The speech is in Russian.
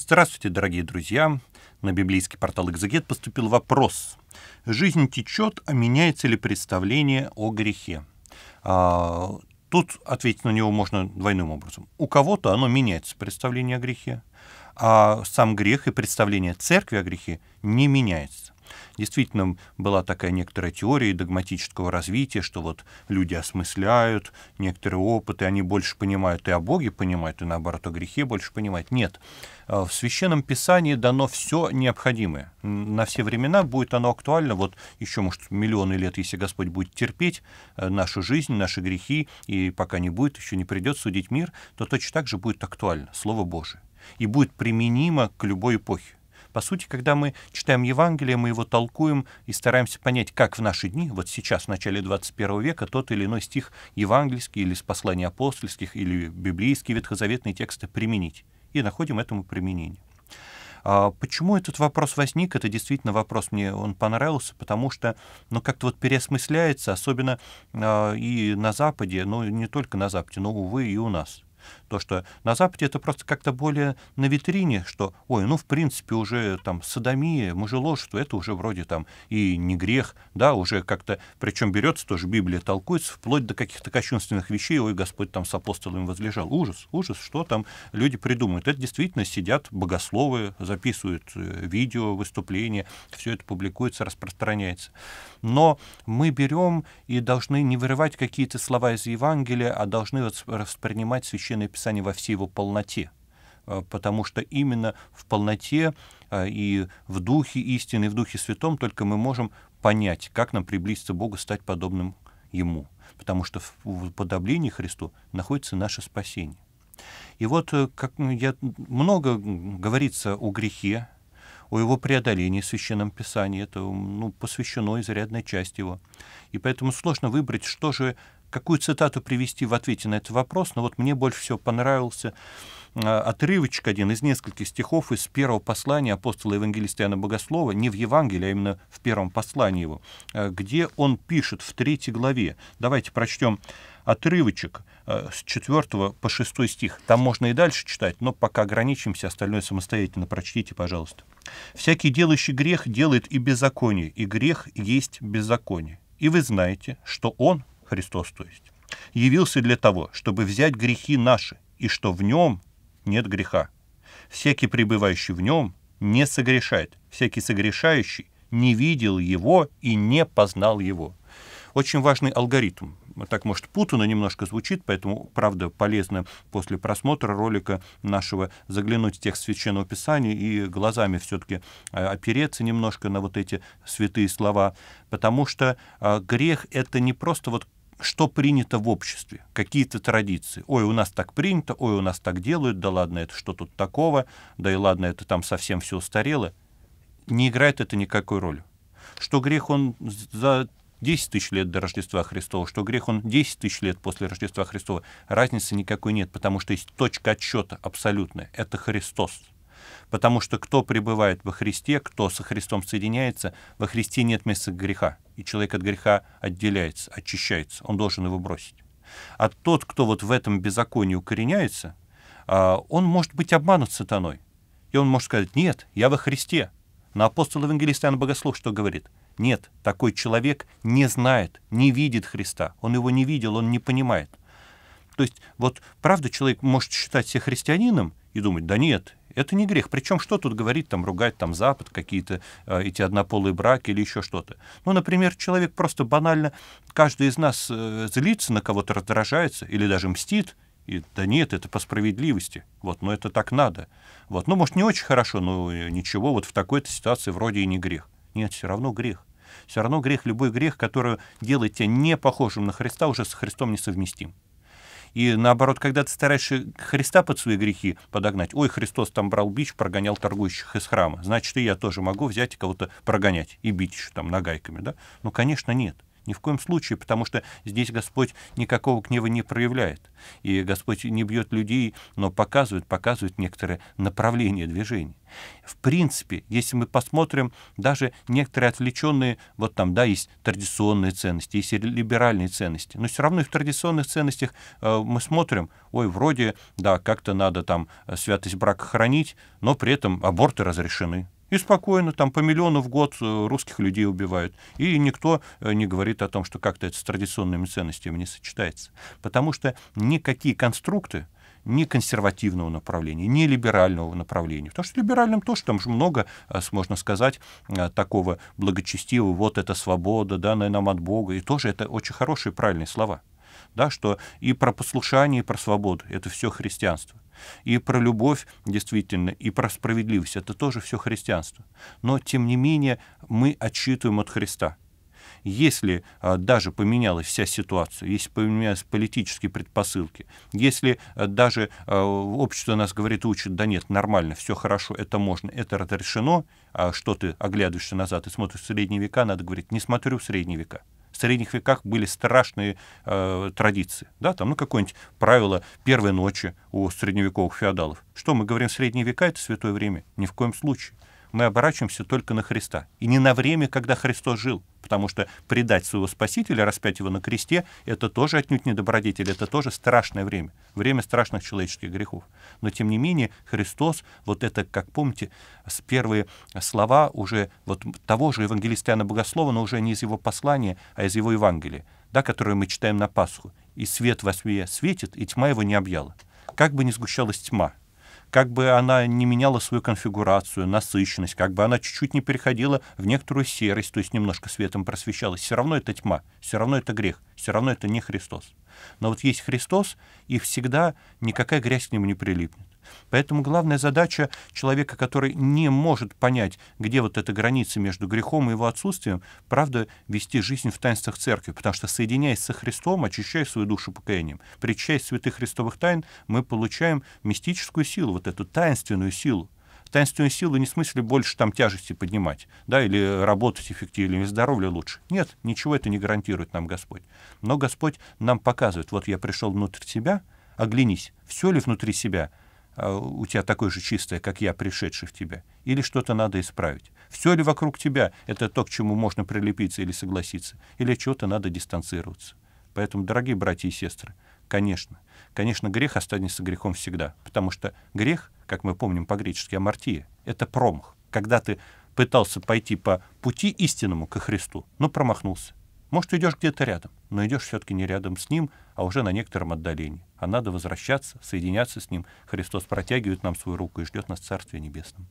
Здравствуйте, дорогие друзья! На библейский портал «Экзегет» поступил вопрос. Жизнь течет, а меняется ли представление о грехе? А, тут ответить на него можно двойным образом. У кого-то оно меняется, представление о грехе, а сам грех и представление церкви о грехе не меняется. Действительно, была такая некоторая теория догматического развития, что вот люди осмысляют некоторые опыты, они больше понимают и о Боге понимают, и наоборот о грехе больше понимают. Нет. Э, в Священном Писании дано все необходимое. На все времена будет оно актуально. Вот еще, может, миллионы лет, если Господь будет терпеть э, нашу жизнь, наши грехи, и пока не будет, еще не придет судить мир, то точно так же будет актуально Слово Божие и будет применимо к любой эпохе. По сути, когда мы читаем Евангелие, мы его толкуем и стараемся понять, как в наши дни, вот сейчас, в начале 21 века, тот или иной стих евангельский или с послания апостольских, или библейские ветхозаветные тексты применить. И находим этому применение. А почему этот вопрос возник? Это действительно вопрос, мне он понравился, потому что, ну, как-то вот переосмысляется, особенно э, и на Западе, но ну, не только на Западе, но, увы, и у нас. То, что на Западе это просто как-то более на витрине, что, ой, ну, в принципе, уже там садомия, мужеложство, это уже вроде там и не грех, да, уже как-то, причем берется тоже Библия, толкуется вплоть до каких-то кощунственных вещей, ой, Господь там с апостолами возлежал. Ужас, ужас, что там люди придумают. Это действительно сидят богословы, записывают э, видео, выступления, все это публикуется, распространяется. Но мы берем и должны не вырывать какие-то слова из Евангелия, а должны воспринимать священное священное писание во всей его полноте, э, потому что именно в полноте э, и в духе истины, и в духе святом только мы можем понять, как нам приблизиться к Богу, стать подобным Ему, потому что в подоблении Христу находится наше спасение. И вот э, как ну, я, много говорится о грехе, о его преодолении в Священном Писании. Это ну, посвящено изрядной часть его. И поэтому сложно выбрать, что же какую цитату привести в ответе на этот вопрос, но вот мне больше всего понравился а, отрывочек один из нескольких стихов из первого послания апостола Евангелиста Иоанна Богослова, не в Евангелии, а именно в первом послании его, а, где он пишет в третьей главе. Давайте прочтем отрывочек а, с 4 по 6 стих. Там можно и дальше читать, но пока ограничимся, остальное самостоятельно прочтите, пожалуйста. «Всякий делающий грех делает и беззаконие, и грех есть беззаконие. И вы знаете, что он, Христос то есть, явился для того, чтобы взять грехи наши, и что в нем нет греха. Всякий, пребывающий в нем, не согрешает. Всякий согрешающий не видел его и не познал его. Очень важный алгоритм. Так, может, путано немножко звучит, поэтому, правда, полезно после просмотра ролика нашего заглянуть в текст Священного Писания и глазами все-таки э, опереться немножко на вот эти святые слова, потому что а, грех — это не просто вот что принято в обществе, какие-то традиции. Ой, у нас так принято, ой, у нас так делают, да ладно, это что тут такого, да и ладно, это там совсем все устарело. Не играет это никакой роли. Что грех он за 10 тысяч лет до Рождества Христова, что грех он 10 тысяч лет после Рождества Христова, разницы никакой нет, потому что есть точка отсчета абсолютная. Это Христос. Потому что кто пребывает во Христе, кто со Христом соединяется, во Христе нет места греха. И человек от греха отделяется, очищается. Он должен его бросить. А тот, кто вот в этом беззаконии укореняется, а, он может быть обманут сатаной. И он может сказать, нет, я во Христе. Но апостол Евангелист Иоанн Богослов что говорит? Нет, такой человек не знает, не видит Христа. Он его не видел, он не понимает. То есть, вот правда, человек может считать себя христианином и думать, да нет, это не грех. Причем что тут говорить, там, ругать там Запад, какие-то э, эти однополые браки или еще что-то. Ну, например, человек просто банально, каждый из нас э, злится на кого-то, раздражается или даже мстит, и, да нет, это по справедливости. Вот, но это так надо. Вот, ну, может, не очень хорошо, но э, ничего, вот в такой-то ситуации вроде и не грех. Нет, все равно грех. Все равно грех, любой грех, который делает тебя не похожим на Христа, уже с Христом несовместим. И наоборот, когда ты стараешься Христа под свои грехи подогнать, ой, Христос там брал бич, прогонял торгующих из храма, значит, и я тоже могу взять и кого-то прогонять и бить еще там нагайками, да? Ну, конечно, нет. Ни в коем случае, потому что здесь Господь никакого гнева не проявляет. И Господь не бьет людей, но показывает, показывает некоторое направление движения. В принципе, если мы посмотрим, даже некоторые отвлеченные, вот там, да, есть традиционные ценности, есть либеральные ценности, но все равно и в традиционных ценностях э, мы смотрим, ой, вроде, да, как-то надо там святость брака хранить, но при этом аборты разрешены. И спокойно, там по миллиону в год э, русских людей убивают. И никто э, не говорит о том, что как-то это с традиционными ценностями не сочетается. Потому что никакие конструкты, ни консервативного направления, ни либерального направления. Потому что либеральным тоже там же много, э, можно сказать, такого благочестивого, вот это свобода, данная нам от Бога. И тоже это очень хорошие, правильные слова. Да, что и про послушание, и про свободу. Это все христианство и про любовь, действительно, и про справедливость. Это тоже все христианство. Но, тем не менее, мы отчитываем от Христа. Если а, даже поменялась вся ситуация, если поменялись политические предпосылки, если а, даже а, общество нас говорит, учит, да нет, нормально, все хорошо, это можно, это разрешено, а что ты оглядываешься назад и смотришь в средние века, надо говорить, не смотрю в средние века в средних веках были страшные э, традиции. Да, там, ну, какое-нибудь правило первой ночи у средневековых феодалов. Что мы говорим, средние века — это святое время? Ни в коем случае мы оборачиваемся только на Христа. И не на время, когда Христос жил. Потому что предать своего Спасителя, распять его на кресте, это тоже отнюдь не добродетель, это тоже страшное время. Время страшных человеческих грехов. Но тем не менее Христос, вот это, как помните, с первые слова уже вот того же евангелиста Иоанна Богослова, но уже не из его послания, а из его Евангелия, да, которое мы читаем на Пасху. «И свет во све светит, и тьма его не объяла». Как бы ни сгущалась тьма, как бы она не меняла свою конфигурацию, насыщенность, как бы она чуть-чуть не переходила в некоторую серость, то есть немножко светом просвещалась, все равно это тьма, все равно это грех, все равно это не Христос. Но вот есть Христос, и всегда никакая грязь к нему не прилипнет. Поэтому главная задача человека, который не может понять, где вот эта граница между грехом и его отсутствием, правда, вести жизнь в таинствах церкви, потому что, соединяясь со Христом, очищая свою душу покаянием, причаясь святых христовых тайн, мы получаем мистическую силу, вот эту таинственную силу, таинственную силу не в смысле больше там тяжести поднимать, да, или работать эффективнее, или здоровье лучше. Нет, ничего это не гарантирует нам Господь. Но Господь нам показывает, вот я пришел внутрь себя, оглянись, все ли внутри себя — а, у тебя такое же чистое, как я, пришедший в тебя? Или что-то надо исправить? Все ли вокруг тебя — это то, к чему можно прилепиться или согласиться? Или чего-то надо дистанцироваться? Поэтому, дорогие братья и сестры, конечно, конечно, грех останется грехом всегда, потому что грех, как мы помним по-гречески, амартия — это промах. Когда ты пытался пойти по пути истинному ко Христу, но промахнулся. Может, идешь где-то рядом, но идешь все-таки не рядом с Ним, а уже на некотором отдалении. А надо возвращаться, соединяться с Ним. Христос протягивает нам свою руку и ждет нас в Царстве Небесном.